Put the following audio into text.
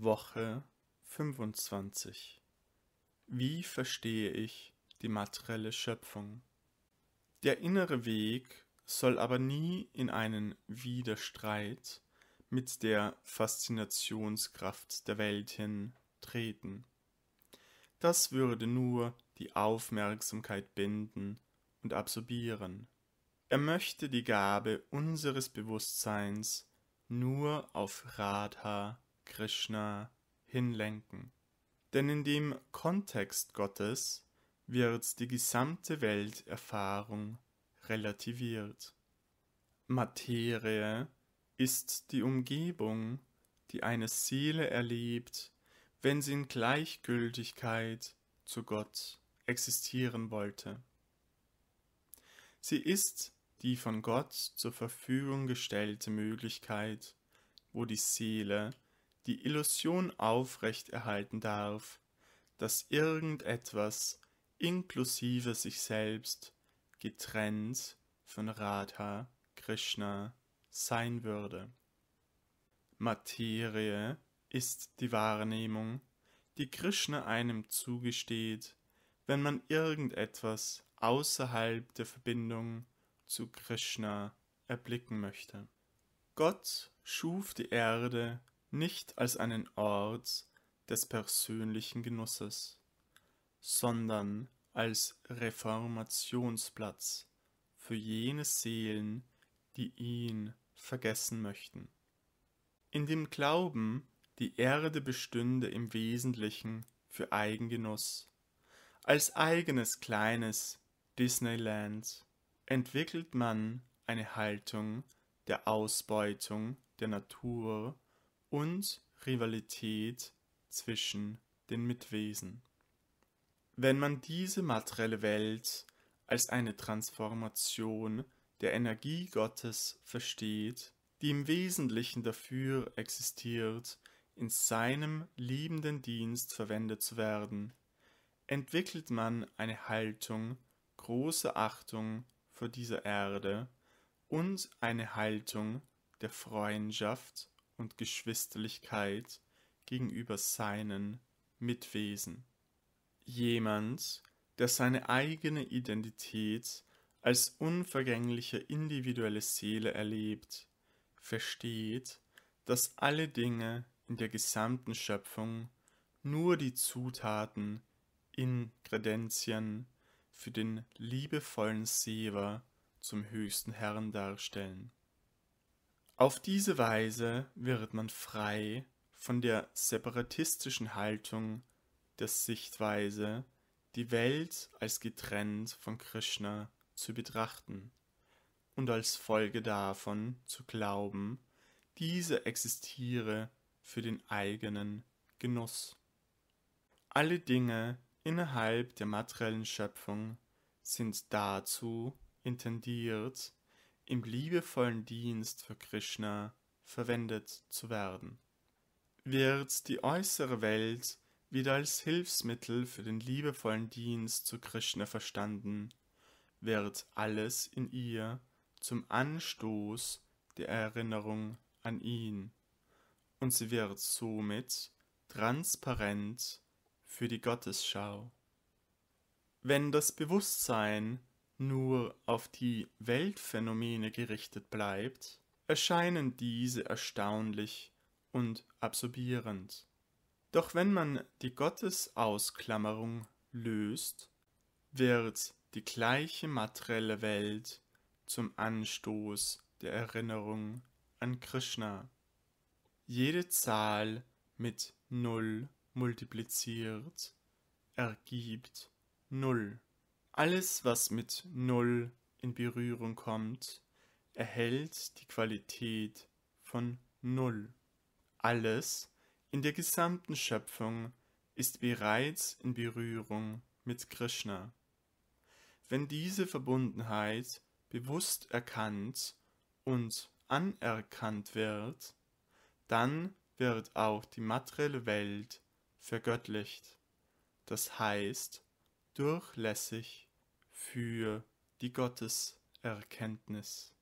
Woche 25 Wie verstehe ich die materielle Schöpfung? Der innere Weg soll aber nie in einen Widerstreit mit der Faszinationskraft der Welt hin treten. Das würde nur die Aufmerksamkeit binden und absorbieren. Er möchte die Gabe unseres Bewusstseins nur auf Radha Krishna hinlenken. Denn in dem Kontext Gottes wird die gesamte Welterfahrung relativiert. Materie ist die Umgebung, die eine Seele erlebt, wenn sie in Gleichgültigkeit zu Gott existieren wollte. Sie ist die von Gott zur Verfügung gestellte Möglichkeit, wo die Seele die Illusion aufrechterhalten darf, dass irgendetwas inklusive sich selbst getrennt von Radha Krishna sein würde. Materie ist die Wahrnehmung, die Krishna einem zugesteht, wenn man irgendetwas außerhalb der Verbindung zu Krishna erblicken möchte. Gott schuf die Erde nicht als einen Ort des persönlichen Genusses, sondern als Reformationsplatz für jene Seelen, die ihn vergessen möchten. In dem Glauben, die Erde bestünde im Wesentlichen für Eigengenuss, als eigenes kleines Disneyland, entwickelt man eine Haltung der Ausbeutung der Natur und Rivalität zwischen den Mitwesen. Wenn man diese materielle Welt als eine Transformation der Energie Gottes versteht, die im Wesentlichen dafür existiert, in seinem liebenden Dienst verwendet zu werden, entwickelt man eine Haltung, großer Achtung vor dieser Erde und eine Haltung der Freundschaft und Geschwisterlichkeit gegenüber seinen Mitwesen. Jemand, der seine eigene Identität als unvergängliche individuelle Seele erlebt, versteht, dass alle Dinge in der gesamten Schöpfung nur die Zutaten, in Kredenzien für den liebevollen Sever zum höchsten Herrn darstellen. Auf diese Weise wird man frei von der separatistischen Haltung der Sichtweise, die Welt als getrennt von Krishna zu betrachten und als Folge davon zu glauben, diese existiere für den eigenen Genuss. Alle Dinge innerhalb der materiellen Schöpfung sind dazu intendiert, im liebevollen Dienst für Krishna verwendet zu werden. Wird die äußere Welt wieder als Hilfsmittel für den liebevollen Dienst zu Krishna verstanden, wird alles in ihr zum Anstoß der Erinnerung an ihn, und sie wird somit transparent für die Gottesschau. Wenn das Bewusstsein nur auf die Weltphänomene gerichtet bleibt, erscheinen diese erstaunlich und absorbierend. Doch wenn man die Gottesausklammerung löst, wird die gleiche materielle Welt zum Anstoß der Erinnerung an Krishna. Jede Zahl mit Null multipliziert ergibt Null. Alles, was mit Null in Berührung kommt, erhält die Qualität von Null. Alles in der gesamten Schöpfung ist bereits in Berührung mit Krishna. Wenn diese Verbundenheit bewusst erkannt und anerkannt wird, dann wird auch die materielle Welt vergöttlicht, das heißt durchlässig für die Gotteserkenntnis.